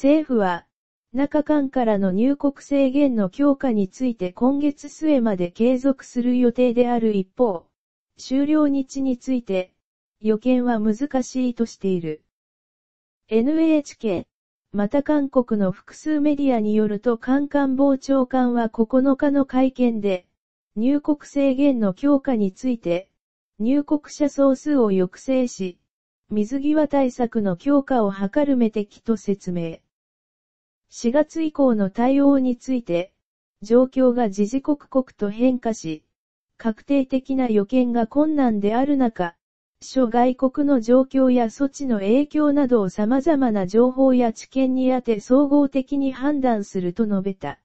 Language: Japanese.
政府は、中間からの入国制限の強化について今月末まで継続する予定である一方、終了日について、予見は難しいとしている。NHK、また韓国の複数メディアによると韓官房長官は9日の会見で、入国制限の強化について、入国者総数を抑制し、水際対策の強化を図る目的と説明。4月以降の対応について、状況が時事刻々と変化し、確定的な予見が困難である中、諸外国の状況や措置の影響などを様々な情報や知見にあて総合的に判断すると述べた。